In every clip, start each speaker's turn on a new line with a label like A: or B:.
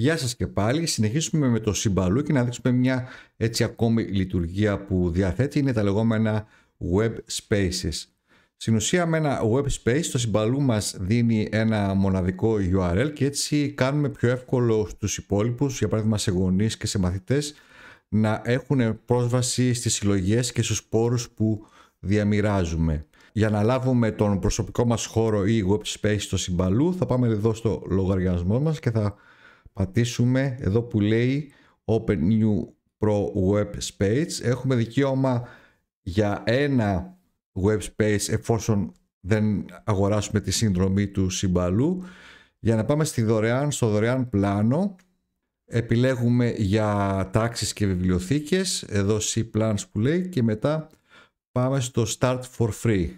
A: Γεια σας και πάλι. Συνεχίσουμε με το συμπαλού και να δείξουμε μια έτσι ακόμη λειτουργία που διαθέτει. Είναι τα λεγόμενα web spaces. Στην ουσία με ένα web space το συμπαλού μας δίνει ένα μοναδικό URL και έτσι κάνουμε πιο εύκολο στους υπόλοιπους, για παράδειγμα σε γονείς και σε μαθητές, να έχουν πρόσβαση στις συλλογές και στους πόρους που διαμοιράζουμε. Για να λάβουμε τον προσωπικό μας χώρο ή web space στο συμπαλού θα πάμε εδώ στο λογαριασμό μας και θα πατήσουμε εδώ που λέει Open New Pro Web Space. Έχουμε δικαίωμα για ένα web space εφόσον δεν αγοράσουμε τη συνδρομή του συμπαλού. Για να πάμε στη δωρεάν, στο δωρεάν πλάνο επιλέγουμε για τάξεις και βιβλιοθήκες εδώ C plans που λέει και μετά πάμε στο start for free.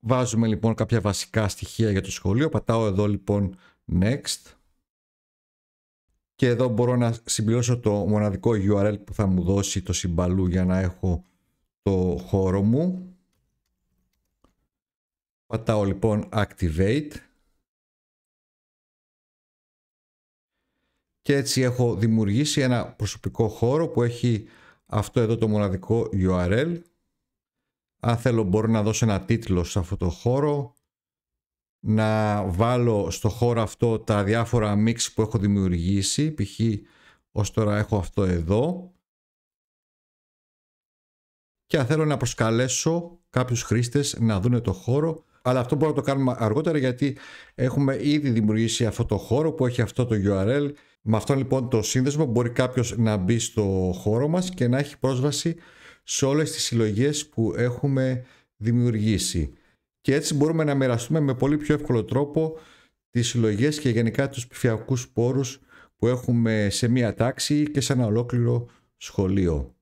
A: Βάζουμε λοιπόν κάποια βασικά στοιχεία για το σχολείο. Πατάω εδώ λοιπόν next και εδώ μπορώ να συμπληρώσω το μοναδικό URL που θα μου δώσει το συμπαλού για να έχω το χώρο μου. Πατάω λοιπόν Activate. Και έτσι έχω δημιουργήσει ένα προσωπικό χώρο που έχει αυτό εδώ το μοναδικό URL. Αν θέλω μπορώ να δώσω ένα τίτλο σε αυτό το χώρο να βάλω στο χώρο αυτό τα διάφορα mix που έχω δημιουργήσει. Π.χ. ως τώρα έχω αυτό εδώ. Και θέλω να προσκαλέσω κάποιους χρήστες να δούνε το χώρο. Αλλά αυτό μπορούμε να το κάνουμε αργότερα γιατί έχουμε ήδη δημιουργήσει αυτό το χώρο που έχει αυτό το URL. Με αυτόν λοιπόν το σύνδεσμο μπορεί κάποιος να μπει στο χώρο μας και να έχει πρόσβαση σε όλες τις συλλογές που έχουμε δημιουργήσει και έτσι μπορούμε να μοιραστούμε με πολύ πιο εύκολο τρόπο τις συλλογές και γενικά τους ψηφιακούς πόρους που έχουμε σε μία τάξη και σε ένα ολόκληρο σχολείο.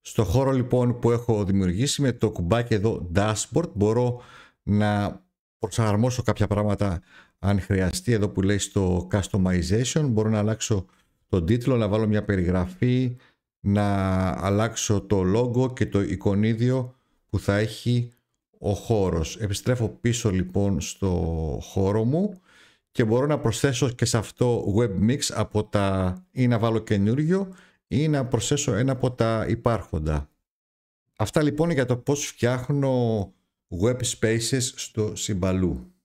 A: Στο χώρο λοιπόν που έχω δημιουργήσει με το κουμπάκι εδώ dashboard μπορώ να προσαρμόσω κάποια πράγματα αν χρειαστεί εδώ που λέει στο customization μπορώ να αλλάξω τον τίτλο, να βάλω μια περιγραφή, να αλλάξω το logo και το εικονίδιο που θα έχει ο χώρος. Επιστρέφω πίσω λοιπόν στο χώρο μου και μπορώ να προσθέσω και σε αυτό web mix από τα ή να βάλω καινούριο ή να προσθέσω ένα από τα υπάρχοντα. Αυτά λοιπόν για το πώς φτιάχνω web spaces στο Συμπαλού.